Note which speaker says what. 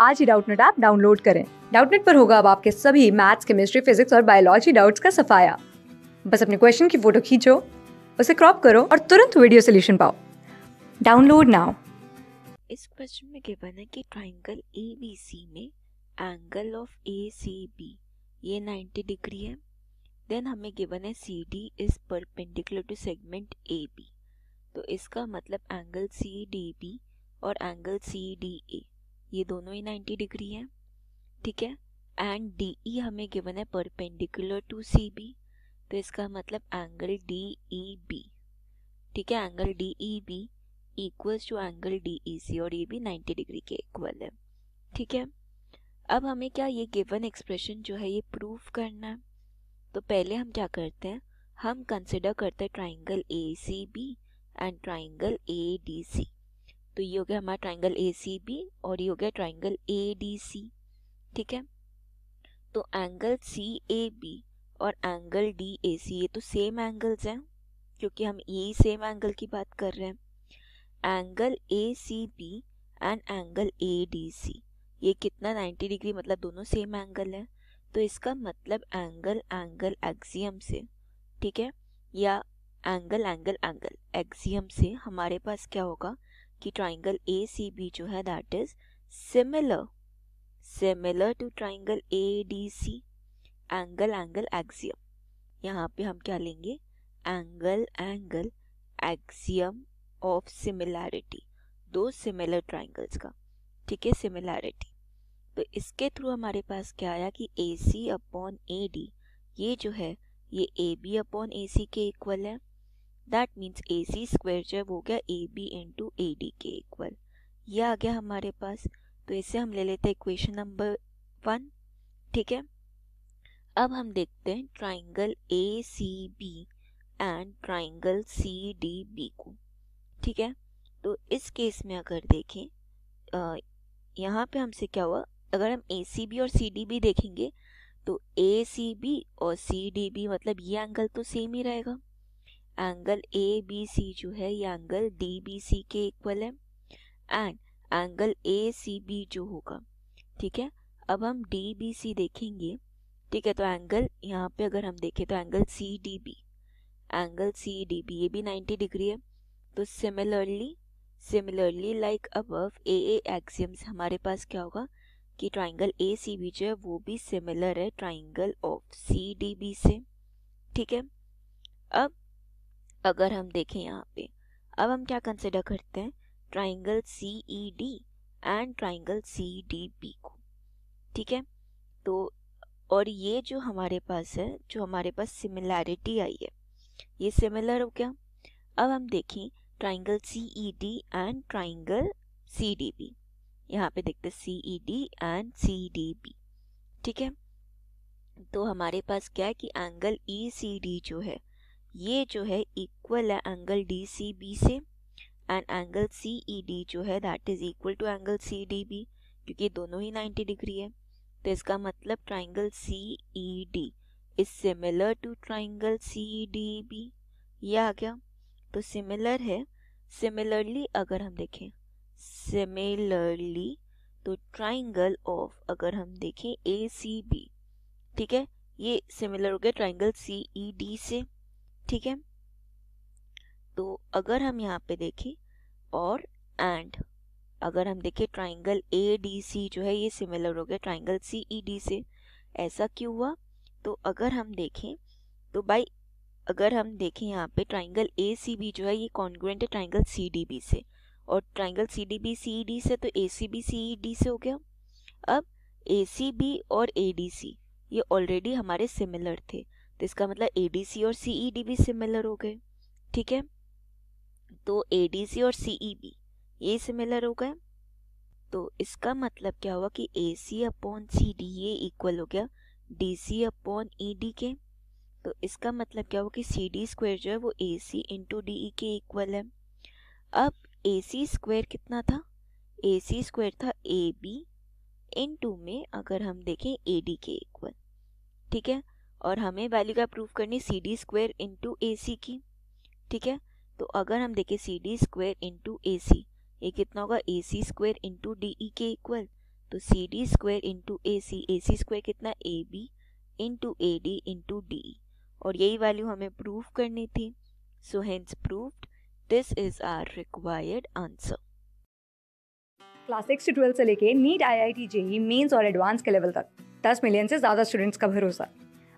Speaker 1: आज ही Doubtnut app download करें डाउटनेट पर होगा अब आपके सभी मैथ्स केमिस्ट्री फिजिक्स और बायोलॉजी डाउट्स का सफाया बस अपने क्वेश्चन की फोटो खींचो उसे क्रॉप करो और तुरंत वीडियो सोल्यूशन पाओ डाउनलोड नाउ इस क्वेश्चन में गिवन है कि ट्राइंगल ए बी सी में angle of A C B ये 90 डिग्री है देन हमें गिवन है C D is perpendicular to segment A B तो इसका मतलब एंगल सी डी बी और एंगल सी डी ए ये दोनों ही 90 डिग्री है ठीक है एंड डी ई हमें गिवन है परपेंडिकुलर टू सी बी तो इसका मतलब एंगल डी ई बी ठीक है angle D E B equals to angle D E C और ये भी 90 डिग्री के इक्वल है ठीक है अब हमें क्या ये गिवन एक्सप्रेशन जो है ये प्रूफ करना है तो पहले हम क्या करते हैं हम कंसिडर करते हैं triangle A C B and triangle A D C तो ये हो गया हमारा ट्राइंगल ए सी बी और ये हो गया ट्राइंगल ए डी सी ठीक है तो एंगल सी ए बी और एंगल डी ए सी ये तो सेम एंगल्स हैं क्योंकि हम यही सेम एंगल की बात कर रहे हैं angle A C B and angle A D C ये कितना 90 डिग्री मतलब दोनों सेम एंगल है तो इसका मतलब एंगल एंगल एक्सियम से ठीक है या एंगल एंगल एंगल एक्सियम से हमारे पास क्या होगा कि ट्राइंगल ए सी बी जो है that is similar similar to triangle A D C angle angle axiom यहाँ पे हम क्या लेंगे angle angle axiom of similarity दो सिमिलर ट्राइंगल्स का ठीक है सिमिलैरिटी तो इसके थ्रू हमारे पास क्या आया कि A C upon A D ये जो है ये ए बी अपॉन ए सी के इक्वल है that means A C square जो है वो हो गया A B into A D के इक्वल ये आ गया हमारे पास तो इसे हम ले लेते हैं इक्वेशन नंबर वन ठीक है अब हम देखते हैं triangle A C B and triangle C D B को ठीक है तो इस केस में अगर देखें यहाँ पे हमसे क्या हुआ अगर हम ए सी बी और सी डी बी देखेंगे तो ए सी बी और सी डी बी मतलब ये एंगल तो सेम ही रहेगा एंगल ए बी सी जो है ये एंगल डी बी सी के इक्वल है and angle A C B जो होगा ठीक है अब हम डी बी सी देखेंगे ठीक है तो एंगल यहाँ पे अगर हम देखें तो angle C D B angle C D B ये भी 90 डिग्री है तो similarly similarly like above A A axioms हमारे पास क्या होगा कि ट्राइंगल ए सी बी जो है वो भी सिमिलर है triangle of C D B से ठीक है अब अगर हम देखें यहाँ पे अब हम क्या कंसिडर करते हैं triangle C E D and triangle C D B को ठीक है तो और ये जो हमारे पास है जो हमारे पास सिमिलैरिटी आई है ये सिमिलर हो क्या अब हम देखें triangle C E D and triangle C D B यहाँ पे देखते C E D and C D B ठीक है तो हमारे पास क्या है कि एंगल ई सी डी जो है ये जो है इक्वल है एंगल डी सी बी से and angle C E D जो है that is equal to angle C D B क्योंकि दोनों ही 90 डिग्री है तो इसका मतलब triangle C E D is similar to triangle C D B ये आ गया तो सिमिलर है सिमिलरली अगर हम देखें सिमिलरली तो ट्राइंगल ऑफ अगर हम देखें ए सी बी ठीक है ये सिमिलर हो गया ट्राइंगल सी ई डी से ठीक है तो अगर हम यहाँ पे देखें और एंड अगर हम देखें ट्राइंगल ए डी सी जो है ये सिमिलर हो गया ट्राइंगल सी ई डी से ऐसा क्यों हुआ तो अगर हम देखें तो बाई अगर हम देखें यहाँ पे ट्राइंगल ए सी बी जो है ये कॉन्ग्रेंट है ट्राइंगल सी डी बी से और triangle C D B C E D से तो ए C B C E D से हो गया अब ए सी बी और ए डी सी ये ऑलरेडी हमारे सिमिलर थे तो इसका मतलब ए डी सी और सी ई डी भी सिमिलर हो गए ठीक है तो ए डी सी और सी ई बी ये सिमिलर हो गए तो इसका मतलब क्या हुआ कि A C upon C D ये इक्वल हो गया D C upon E D के तो इसका मतलब क्या हुआ कि सी डी स्क्वायर जो है वो ए सी इंटू डी ई के इक्वल है अब ए सी स्क्वायर कितना था ए सी स्क्वायर था ए बी इन टू में अगर हम देखें ए डी के इक्वल ठीक है और हमें वैल्यू क्या प्रूफ करनी C D square into A C की ठीक है तो अगर हम देखें C D square into A C ये कितना होगा A C square into D E के इक्वल तो C D square into A C A C square कितना A B into A D into D E और यही वैल्यू हमें proof करनी थी so hence proved this is our required answer class six से twelfth से लेके NEET I I T JEE mains और एडवांस के लेवल तक दस मिलियन से ज़्यादा स्टूडेंट्स का भरोसा